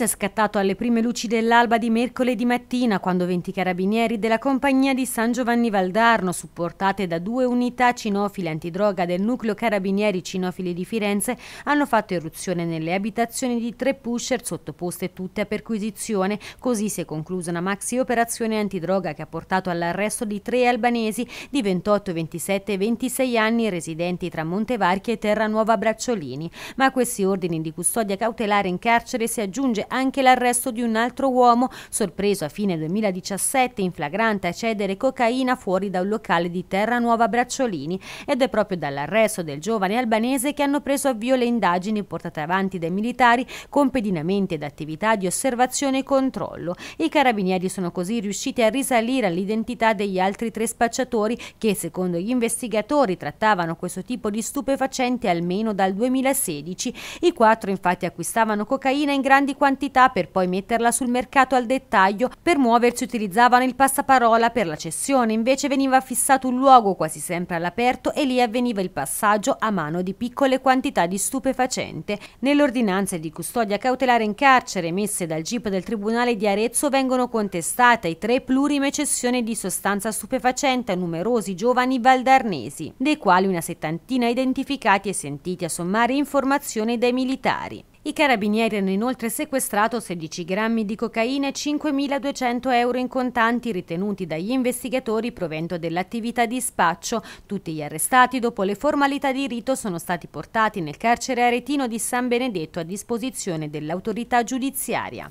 Firenze è scattato alle prime luci dell'alba di mercoledì mattina quando 20 carabinieri della compagnia di San Giovanni Valdarno, supportate da due unità cinofili antidroga del nucleo carabinieri cinofili di Firenze, hanno fatto irruzione nelle abitazioni di tre pusher sottoposte tutte a perquisizione. Così si è conclusa una maxi operazione antidroga che ha portato all'arresto di tre albanesi di 28, 27 e 26 anni residenti tra Montevarchi e Terranuova Bracciolini. Ma a questi ordini di custodia cautelare in carcere si aggiunge anche l'arresto di un altro uomo, sorpreso a fine 2017 in flagrante a cedere cocaina fuori da un locale di Terra Nuova Bracciolini ed è proprio dall'arresto del giovane albanese che hanno preso avvio le indagini portate avanti dai militari con pedinamenti ed attività di osservazione e controllo. I carabinieri sono così riusciti a risalire all'identità degli altri tre spacciatori che, secondo gli investigatori, trattavano questo tipo di stupefacenti almeno dal 2016. I quattro infatti acquistavano cocaina in grandi quantità quantità per poi metterla sul mercato al dettaglio. Per muoversi utilizzavano il passaparola per la cessione, invece veniva fissato un luogo quasi sempre all'aperto e lì avveniva il passaggio a mano di piccole quantità di stupefacente. Nelle ordinanze di custodia cautelare in carcere emesse dal GIP del Tribunale di Arezzo vengono contestate i tre plurime cessioni di sostanza stupefacente a numerosi giovani valdarnesi, dei quali una settantina identificati e sentiti a sommare informazioni dai militari. I carabinieri hanno inoltre sequestrato 16 grammi di cocaina e 5.200 euro in contanti ritenuti dagli investigatori provento dell'attività di spaccio. Tutti gli arrestati dopo le formalità di rito sono stati portati nel carcere aretino di San Benedetto a disposizione dell'autorità giudiziaria.